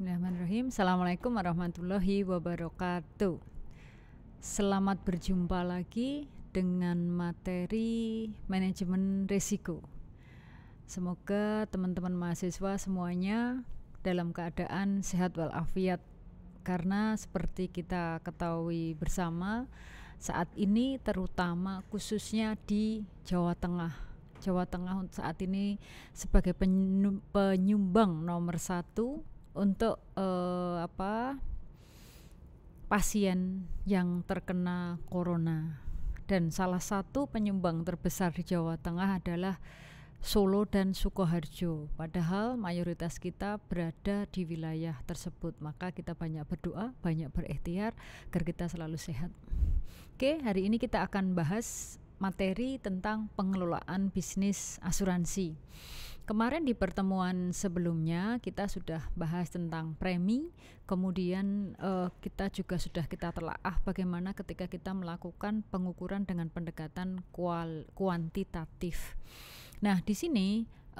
Bismillahirrahmanirrahim. Assalamualaikum warahmatullahi wabarakatuh. Selamat berjumpa lagi dengan materi manajemen risiko. Semoga teman-teman mahasiswa semuanya dalam keadaan sehat walafiat karena seperti kita ketahui bersama saat ini terutama khususnya di Jawa Tengah Jawa Tengah saat ini sebagai penyumbang nomor satu untuk uh, apa pasien yang terkena corona dan salah satu penyumbang terbesar di Jawa Tengah adalah Solo dan Sukoharjo. Padahal mayoritas kita berada di wilayah tersebut, maka kita banyak berdoa, banyak berikhtiar agar kita selalu sehat. Oke, hari ini kita akan bahas materi tentang pengelolaan bisnis asuransi. Kemarin di pertemuan sebelumnya kita sudah bahas tentang premi, kemudian uh, kita juga sudah kita telaah bagaimana ketika kita melakukan pengukuran dengan pendekatan kual kuantitatif. Nah, di sini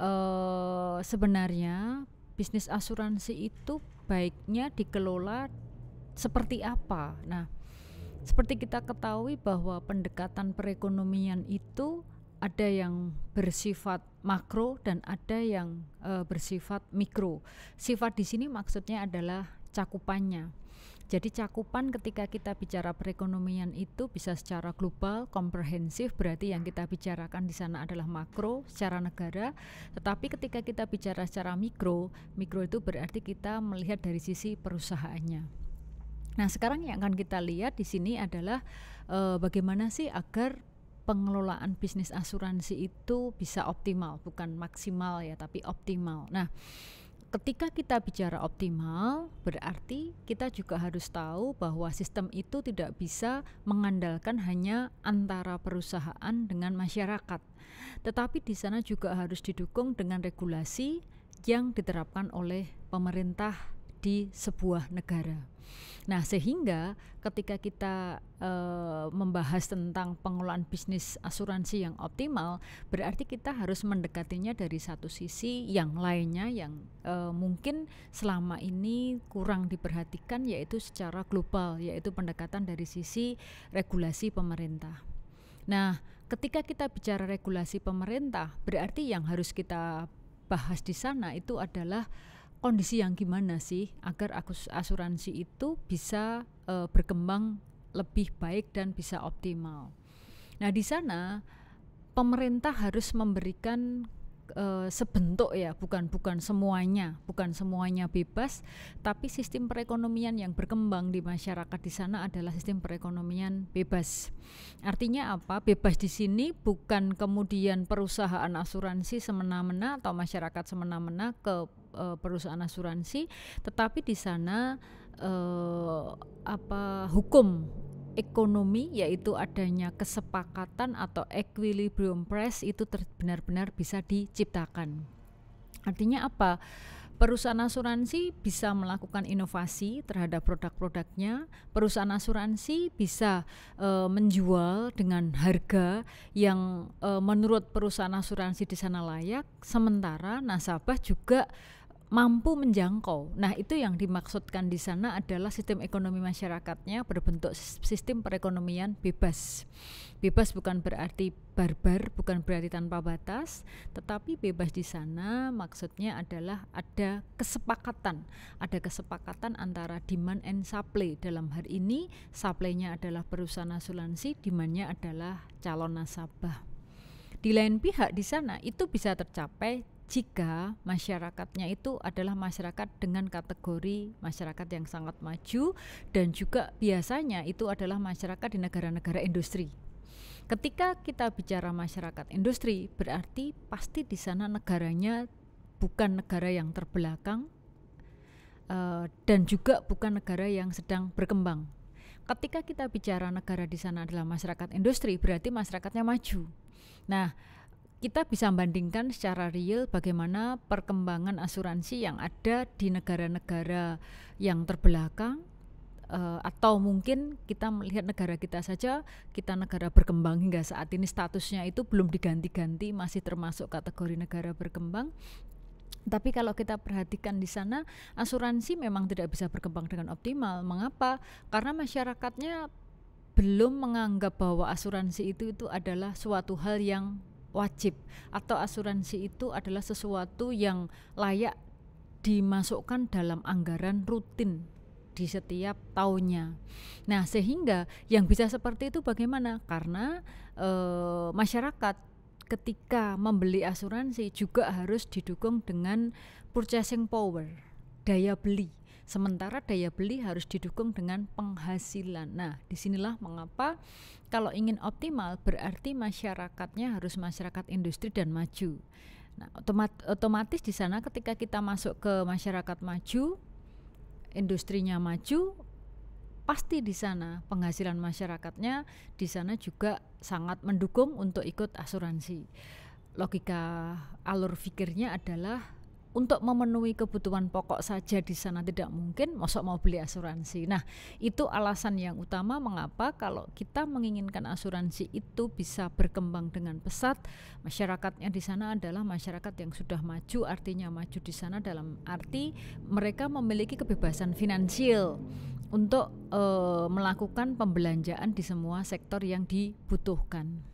uh, sebenarnya bisnis asuransi itu baiknya dikelola seperti apa. Nah, seperti kita ketahui bahwa pendekatan perekonomian itu ada yang bersifat makro dan ada yang e, bersifat mikro. Sifat di sini maksudnya adalah cakupannya. Jadi cakupan ketika kita bicara perekonomian itu bisa secara global, komprehensif, berarti yang kita bicarakan di sana adalah makro secara negara. Tetapi ketika kita bicara secara mikro, mikro itu berarti kita melihat dari sisi perusahaannya. Nah, sekarang yang akan kita lihat di sini adalah e, bagaimana sih agar pengelolaan bisnis asuransi itu bisa optimal, bukan maksimal ya, tapi optimal. Nah, ketika kita bicara optimal, berarti kita juga harus tahu bahwa sistem itu tidak bisa mengandalkan hanya antara perusahaan dengan masyarakat. Tetapi di sana juga harus didukung dengan regulasi yang diterapkan oleh pemerintah di sebuah negara. Nah, sehingga ketika kita e, membahas tentang pengelolaan bisnis asuransi yang optimal, berarti kita harus mendekatinya dari satu sisi yang lainnya yang e, mungkin selama ini kurang diperhatikan yaitu secara global, yaitu pendekatan dari sisi regulasi pemerintah. Nah, ketika kita bicara regulasi pemerintah, berarti yang harus kita bahas di sana itu adalah kondisi yang gimana sih agar asuransi itu bisa e, berkembang lebih baik dan bisa optimal. Nah, di sana pemerintah harus memberikan e, sebentuk ya, bukan bukan semuanya, bukan semuanya bebas, tapi sistem perekonomian yang berkembang di masyarakat di sana adalah sistem perekonomian bebas. Artinya apa? Bebas di sini bukan kemudian perusahaan asuransi semena-mena atau masyarakat semena-mena ke uh, perusahaan asuransi, tetapi di sana uh, apa hukum ekonomi yaitu adanya kesepakatan atau equilibrium price itu benar-benar bisa diciptakan. Artinya apa? Perusahaan asuransi bisa melakukan inovasi terhadap produk-produknya. Perusahaan asuransi bisa e, menjual dengan harga yang e, menurut perusahaan asuransi di sana layak, sementara nasabah juga mampu menjangkau. Nah, itu yang dimaksudkan di sana adalah sistem ekonomi masyarakatnya berbentuk sistem perekonomian bebas. Bebas bukan berarti barbar, bukan berarti tanpa batas, tetapi bebas di sana maksudnya adalah ada kesepakatan. Ada kesepakatan antara demand and supply. Dalam hal ini, supply-nya adalah perusahaan asuransi, demand-nya adalah calon nasabah. Di lain pihak di sana itu bisa tercapai jika masyarakatnya itu adalah masyarakat dengan kategori masyarakat yang sangat maju dan juga biasanya itu adalah masyarakat di negara-negara industri. Ketika kita bicara masyarakat industri, berarti pasti di sana negaranya bukan negara yang terbelakang uh, dan juga bukan negara yang sedang berkembang. Ketika kita bicara negara di sana adalah masyarakat industri, berarti masyarakatnya maju. Nah, kita bisa bandingkan secara real bagaimana perkembangan asuransi yang ada di negara-negara yang terbelakang eh, atau mungkin kita melihat negara kita saja kita negara berkembang hingga saat ini statusnya itu belum diganti-ganti masih termasuk kategori negara berkembang tapi kalau kita perhatikan di sana asuransi memang tidak bisa berkembang dengan optimal. Mengapa? Karena masyarakatnya belum menganggap bahwa asuransi itu itu adalah suatu hal yang wajib atau asuransi itu adalah sesuatu yang layak dimasukkan dalam anggaran rutin di setiap tahunnya. Nah, sehingga yang bisa seperti itu bagaimana? Karena e, masyarakat ketika membeli asuransi juga harus didukung dengan purchasing power, daya beli Sementara daya beli harus didukung dengan penghasilan. Nah, disinilah mengapa kalau ingin optimal berarti masyarakatnya harus masyarakat industri dan maju. Nah, otomatis di sana ketika kita masuk ke masyarakat maju, industrinya maju, pasti di sana penghasilan masyarakatnya di sana juga sangat mendukung untuk ikut asuransi. Logika alur fikirnya adalah untuk memenuhi kebutuhan pokok saja di sana tidak mungkin, mosok mau beli asuransi. Nah, itu alasan yang utama mengapa kalau kita menginginkan asuransi itu bisa berkembang dengan pesat, masyarakatnya di sana adalah masyarakat yang sudah maju, artinya maju di sana dalam arti mereka memiliki kebebasan finansial untuk e, melakukan pembelanjaan di semua sektor yang dibutuhkan.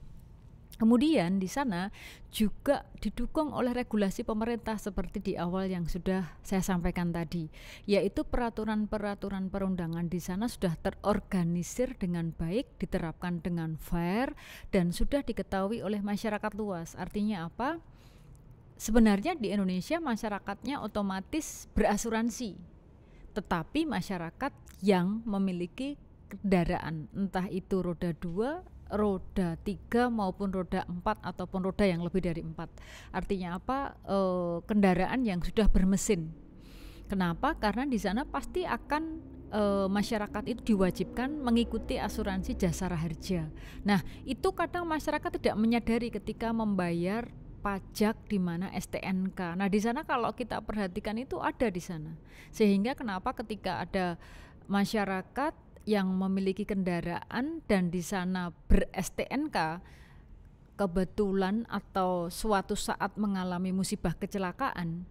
Kemudian di sana juga didukung oleh regulasi pemerintah seperti di awal yang sudah saya sampaikan tadi, yaitu peraturan-peraturan perundangan di sana sudah terorganisir dengan baik, diterapkan dengan fair dan sudah diketahui oleh masyarakat luas. Artinya apa? Sebenarnya di Indonesia masyarakatnya otomatis berasuransi. Tetapi masyarakat yang memiliki kendaraan entah itu roda dua roda 3 maupun roda 4 ataupun roda yang lebih dari 4. Artinya apa? E, kendaraan yang sudah bermesin. Kenapa? Karena di sana pasti akan e, masyarakat itu diwajibkan mengikuti asuransi jasa raharja. Nah, itu kadang masyarakat tidak menyadari ketika membayar pajak di mana STNK. Nah, di sana kalau kita perhatikan itu ada di sana. Sehingga kenapa ketika ada masyarakat yang memiliki kendaraan dan di sana berstnk kebetulan atau suatu saat mengalami musibah kecelakaan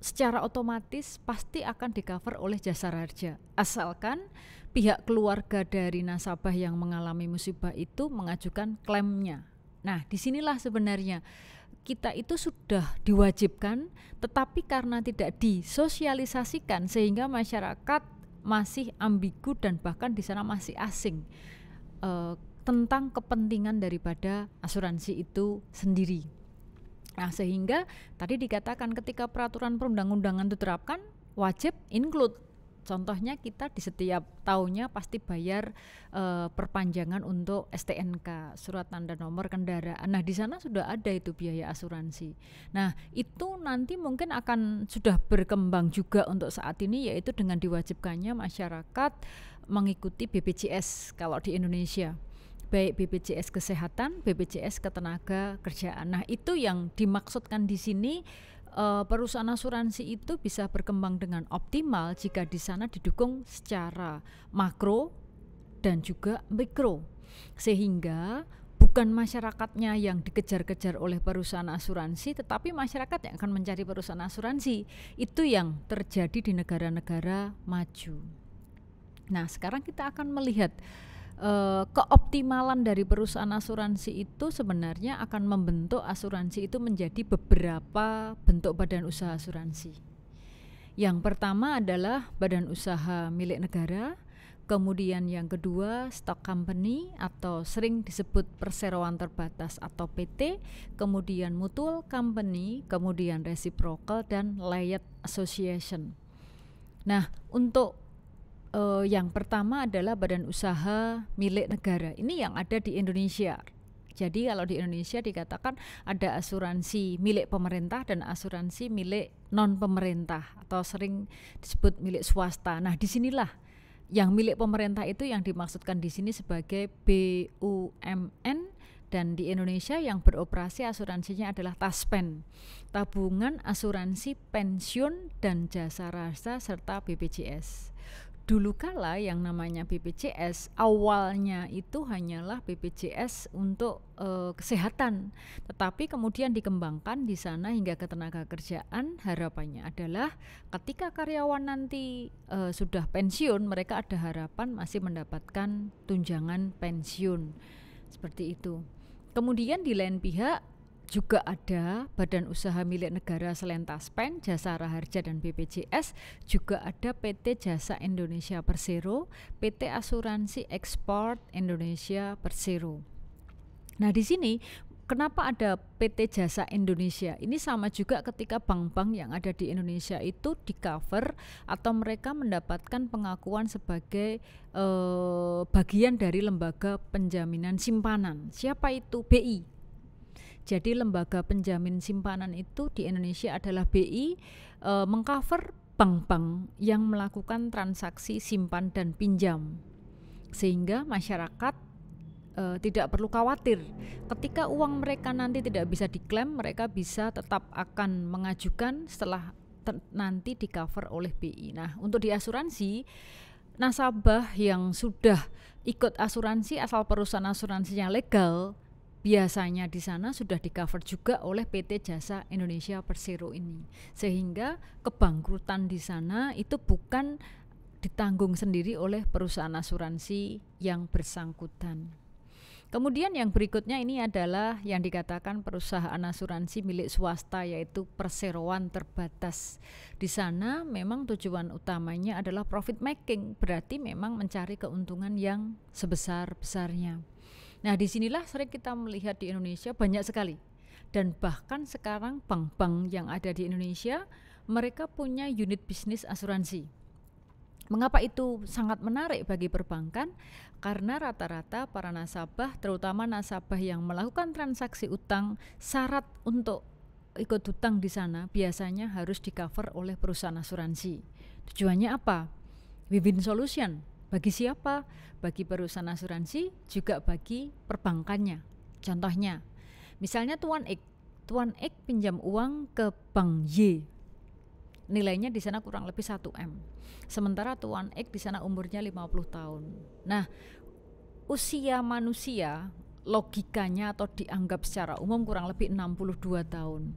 secara otomatis pasti akan di-cover oleh jasa raja asalkan pihak keluarga dari nasabah yang mengalami musibah itu mengajukan klaimnya. Nah, disinilah sebenarnya kita itu sudah diwajibkan, tetapi karena tidak disosialisasikan sehingga masyarakat masih ambigu dan bahkan di sana masih asing e, tentang kepentingan daripada asuransi itu sendiri. Nah, sehingga tadi dikatakan ketika peraturan perundang-undangan diterapkan wajib include Contohnya kita di setiap tahunnya pasti bayar uh, perpanjangan untuk STNK, surat tanda nomor kendaraan. Nah, di sana sudah ada itu biaya asuransi. Nah, itu nanti mungkin akan sudah berkembang juga untuk saat ini yaitu dengan diwajibkannya masyarakat mengikuti BPJS kalau di Indonesia baik BPJS kesehatan, BPJS ketenaga kerjaan. Nah, itu yang dimaksudkan di sini uh, perusahaan asuransi itu bisa berkembang dengan optimal jika di sana didukung secara makro dan juga mikro, sehingga bukan masyarakatnya yang dikejar-kejar oleh perusahaan asuransi, tetapi masyarakat yang akan mencari perusahaan asuransi itu yang terjadi di negara-negara maju. Nah, sekarang kita akan melihat uh, keoptimalan dari perusahaan asuransi itu sebenarnya akan membentuk asuransi itu menjadi beberapa bentuk badan usaha asuransi. Yang pertama adalah badan usaha milik negara, kemudian yang kedua stock company atau sering disebut perseroan terbatas atau PT, kemudian mutual company, kemudian reciprocal dan layered association. Nah, untuk uh, yang pertama adalah badan usaha milik negara. Ini yang ada di Indonesia. Jadi kalau di Indonesia dikatakan ada asuransi milik pemerintah dan asuransi milik non pemerintah atau sering disebut milik swasta. Nah, disinilah yang milik pemerintah itu yang dimaksudkan di sini sebagai BUMN dan di Indonesia yang beroperasi asuransinya adalah Taspen, Tabungan Asuransi Pensiun dan Jasa Rasa serta BPJS dulu kala yang namanya BPJS awalnya itu hanyalah BPJS untuk e, kesehatan, tetapi kemudian dikembangkan di sana hingga ketenaga kerjaan. Harapannya adalah ketika karyawan nanti e, sudah pensiun, mereka ada harapan masih mendapatkan tunjangan pensiun seperti itu. Kemudian di lain pihak juga ada Badan Usaha Milik Negara Selentas PEN, Jasa Raharja dan BPJS, juga ada PT Jasa Indonesia Persero, PT Asuransi Ekspor Indonesia Persero. Nah, di sini kenapa ada PT Jasa Indonesia? Ini sama juga ketika bank-bank yang ada di Indonesia itu di cover atau mereka mendapatkan pengakuan sebagai eh, bagian dari lembaga penjaminan simpanan. Siapa itu? BI jadi lembaga penjamin simpanan itu di Indonesia adalah BI e, mengcover bank-bank yang melakukan transaksi simpan dan pinjam. Sehingga masyarakat e, tidak perlu khawatir ketika uang mereka nanti tidak bisa diklaim, mereka bisa tetap akan mengajukan setelah nanti dicover oleh BI. Nah, untuk di asuransi nasabah yang sudah ikut asuransi asal perusahaan asuransinya legal biasanya di sana sudah di cover juga oleh PT Jasa Indonesia Persero ini sehingga kebangkrutan di sana itu bukan ditanggung sendiri oleh perusahaan asuransi yang bersangkutan. Kemudian yang berikutnya ini adalah yang dikatakan perusahaan asuransi milik swasta yaitu perseroan terbatas. Di sana memang tujuan utamanya adalah profit making, berarti memang mencari keuntungan yang sebesar-besarnya. Nah, disinilah sering kita melihat di Indonesia banyak sekali dan bahkan sekarang bank-bank yang ada di Indonesia mereka punya unit bisnis asuransi. Mengapa itu sangat menarik bagi perbankan? Karena rata-rata para nasabah, terutama nasabah yang melakukan transaksi utang, syarat untuk ikut utang di sana biasanya harus di-cover oleh perusahaan asuransi. Tujuannya apa? Win-win solution bagi siapa? Bagi perusahaan asuransi, juga bagi perbankannya. Contohnya, misalnya Tuan X. Tuan X pinjam uang ke Bank Y. Nilainya di sana kurang lebih 1M. Sementara Tuan X di sana umurnya 50 tahun. Nah, usia manusia logikanya atau dianggap secara umum kurang lebih 62 tahun.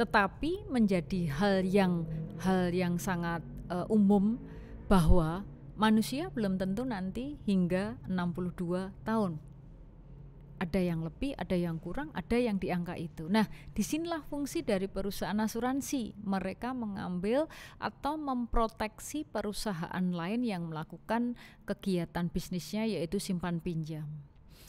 Tetapi menjadi hal yang hal yang sangat uh, umum bahwa manusia belum tentu nanti hingga 62 tahun. Ada yang lebih, ada yang kurang, ada yang di itu. Nah, disinilah fungsi dari perusahaan asuransi. Mereka mengambil atau memproteksi perusahaan lain yang melakukan kegiatan bisnisnya, yaitu simpan pinjam.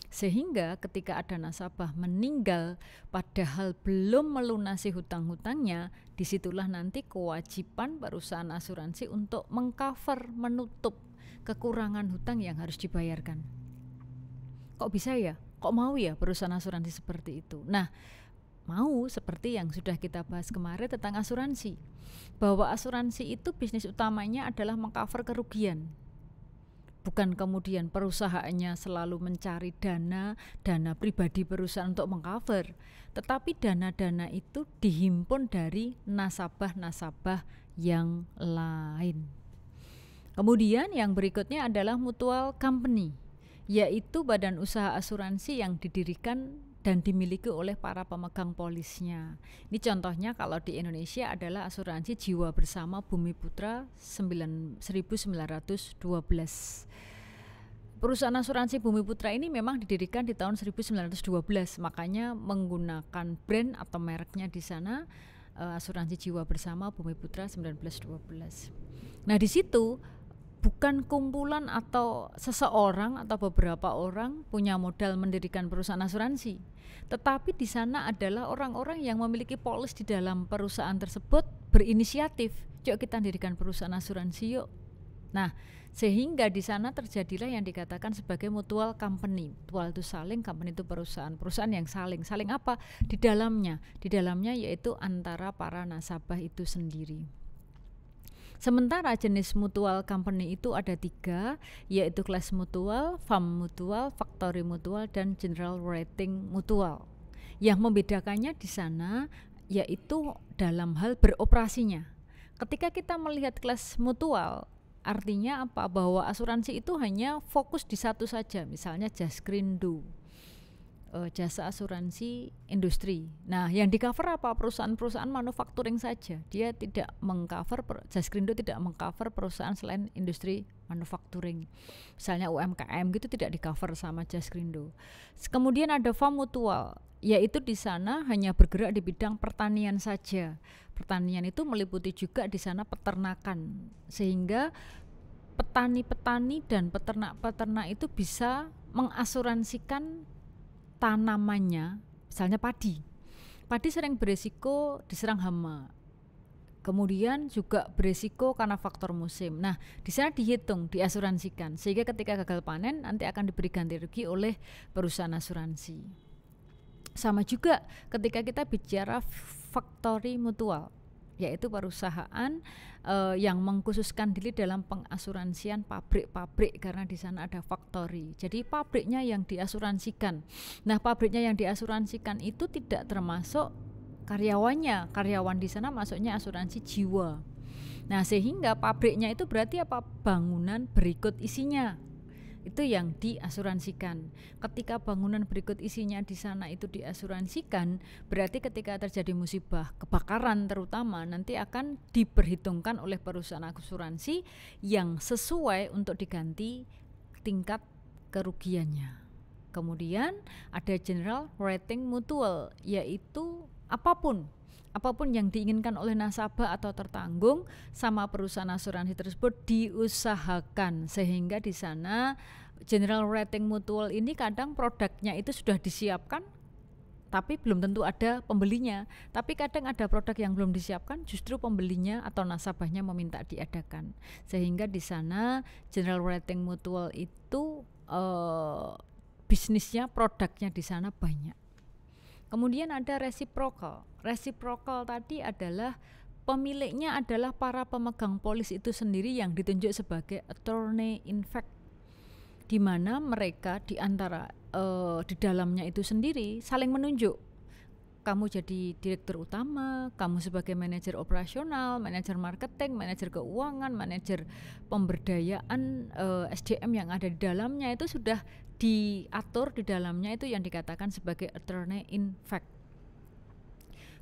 Sehingga ketika ada nasabah meninggal padahal belum melunasi hutang-hutangnya, disitulah nanti kewajiban perusahaan asuransi untuk mengcover, menutup kekurangan hutang yang harus dibayarkan. Kok bisa ya? Kok mau ya perusahaan asuransi seperti itu? Nah, mau seperti yang sudah kita bahas kemarin tentang asuransi. Bahwa asuransi itu bisnis utamanya adalah mengcover kerugian bukan kemudian perusahaannya selalu mencari dana, dana pribadi perusahaan untuk mengcover, tetapi dana-dana itu dihimpun dari nasabah-nasabah yang lain. Kemudian yang berikutnya adalah mutual company, yaitu badan usaha asuransi yang didirikan dan dimiliki oleh para pemegang polisnya. Ini contohnya kalau di Indonesia adalah asuransi Jiwa Bersama Bumi Putra 9, 1912. Perusahaan asuransi Bumi Putra ini memang didirikan di tahun 1912, makanya menggunakan brand atau mereknya di sana eh, asuransi Jiwa Bersama Bumi Putra 1912. Nah, di situ bukan kumpulan atau seseorang atau beberapa orang punya modal mendirikan perusahaan asuransi, tetapi di sana adalah orang-orang yang memiliki polis di dalam perusahaan tersebut berinisiatif. Yuk kita dirikan perusahaan asuransi yuk. Nah, sehingga di sana terjadilah yang dikatakan sebagai mutual company. Mutual itu saling, company itu perusahaan. Perusahaan yang saling, saling apa? Di dalamnya, di dalamnya yaitu antara para nasabah itu sendiri. Sementara jenis mutual company itu ada tiga, yaitu kelas mutual, farm mutual, factory mutual, dan general rating mutual. Yang membedakannya di sana yaitu dalam hal beroperasinya. Ketika kita melihat kelas mutual, artinya apa? Bahwa asuransi itu hanya fokus di satu saja, misalnya just green uh, jasa asuransi industri. Nah, yang di cover apa? Perusahaan-perusahaan manufacturing saja. Dia tidak mengcover Jaskrindo tidak mengcover perusahaan selain industri manufacturing. Misalnya UMKM gitu tidak di cover sama Jaskrindo. Kemudian ada farm mutual, yaitu di sana hanya bergerak di bidang pertanian saja. Pertanian itu meliputi juga di sana peternakan. Sehingga petani-petani dan peternak-peternak itu bisa mengasuransikan tanamannya, misalnya padi. Padi sering beresiko diserang hama. Kemudian juga beresiko karena faktor musim. Nah, di sana dihitung, diasuransikan sehingga ketika gagal panen nanti akan diberi ganti rugi oleh perusahaan asuransi. Sama juga ketika kita bicara factory mutual yaitu perusahaan uh, yang mengkhususkan diri dalam pengasuransian pabrik-pabrik karena di sana ada faktori Jadi pabriknya yang diasuransikan. Nah, pabriknya yang diasuransikan itu tidak termasuk karyawannya. Karyawan di sana masuknya asuransi jiwa. Nah, sehingga pabriknya itu berarti apa? Bangunan berikut isinya itu yang diasuransikan. Ketika bangunan berikut isinya di sana itu diasuransikan, berarti ketika terjadi musibah, kebakaran terutama nanti akan diperhitungkan oleh perusahaan asuransi yang sesuai untuk diganti tingkat kerugiannya. Kemudian ada general rating mutual yaitu apapun apapun yang diinginkan oleh nasabah atau tertanggung sama perusahaan asuransi tersebut diusahakan sehingga di sana general rating mutual ini kadang produknya itu sudah disiapkan tapi belum tentu ada pembelinya. Tapi kadang ada produk yang belum disiapkan, justru pembelinya atau nasabahnya meminta diadakan. Sehingga di sana general rating mutual itu uh, bisnisnya, produknya di sana banyak. Kemudian ada reciprocal. Reciprocal tadi adalah pemiliknya adalah para pemegang polis itu sendiri yang ditunjuk sebagai attorney in fact di mana mereka di antara uh, di dalamnya itu sendiri saling menunjuk kamu jadi direktur utama, kamu sebagai manajer operasional, manajer marketing, manajer keuangan, manajer pemberdayaan eh, SDM yang ada di dalamnya itu sudah diatur di dalamnya itu yang dikatakan sebagai attorney in fact.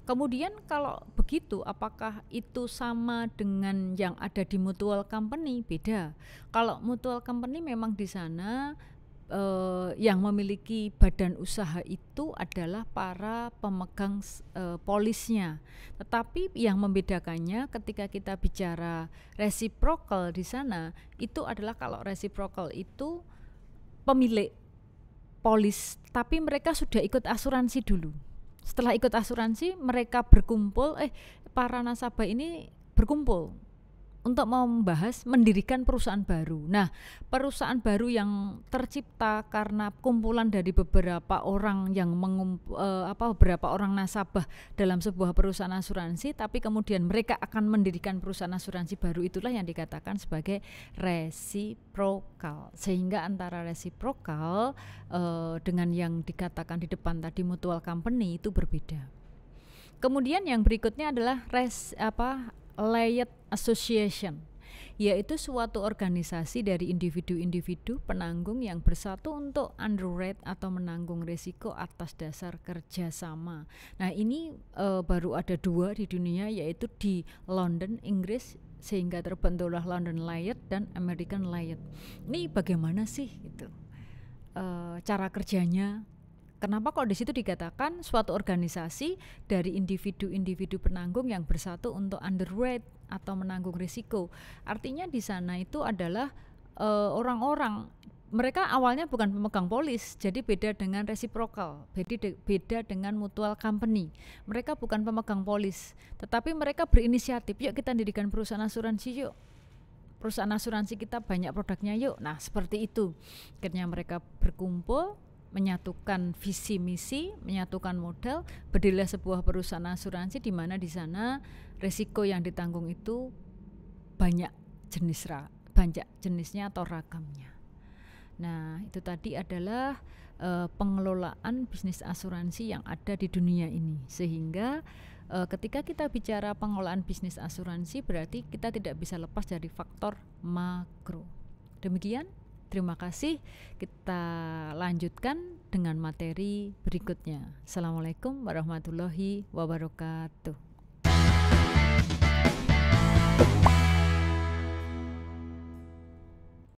Kemudian kalau begitu apakah itu sama dengan yang ada di mutual company? Beda. Kalau mutual company memang di sana eh, yang memiliki badan usaha itu adalah para pemegang eh, polisnya. Tetapi yang membedakannya ketika kita bicara reciprocal di sana itu adalah kalau reciprocal itu pemilik polis, tapi mereka sudah ikut asuransi dulu. Setelah ikut asuransi, mereka berkumpul, eh para nasabah ini berkumpul untuk membahas mendirikan perusahaan baru. Nah, perusahaan baru yang tercipta karena kumpulan dari beberapa orang yang mengump, eh, apa beberapa orang nasabah dalam sebuah perusahaan asuransi, tapi kemudian mereka akan mendirikan perusahaan asuransi baru itulah yang dikatakan sebagai resiprokal. Sehingga antara resiprokal eh, dengan yang dikatakan di depan tadi mutual company itu berbeda. Kemudian yang berikutnya adalah res apa Layered Association yaitu suatu organisasi dari individu-individu penanggung yang bersatu untuk underwrite atau menanggung risiko atas dasar kerjasama. Nah ini e, baru ada dua di dunia yaitu di London, Inggris sehingga terbentuklah London Layered dan American Layered. Ini bagaimana sih itu e, cara kerjanya? Kenapa kalau di situ dikatakan suatu organisasi dari individu-individu penanggung yang bersatu untuk underweight atau menanggung risiko? Artinya di sana itu adalah orang eh, orang-orang mereka awalnya bukan pemegang polis, jadi beda dengan reciprocal, beda, beda dengan mutual company. Mereka bukan pemegang polis, tetapi mereka berinisiatif. Yuk kita dirikan perusahaan asuransi yuk. Perusahaan asuransi kita banyak produknya yuk. Nah seperti itu. Akhirnya mereka berkumpul, menyatukan visi misi, menyatukan modal, berdirilah sebuah perusahaan asuransi di mana di sana risiko yang ditanggung itu banyak jenis ra, banyak jenisnya atau ragamnya. Nah, itu tadi adalah e, pengelolaan bisnis asuransi yang ada di dunia ini. Sehingga e, ketika kita bicara pengelolaan bisnis asuransi berarti kita tidak bisa lepas dari faktor makro. Demikian Terima kasih. Kita lanjutkan dengan materi berikutnya. Assalamualaikum warahmatullahi wabarakatuh.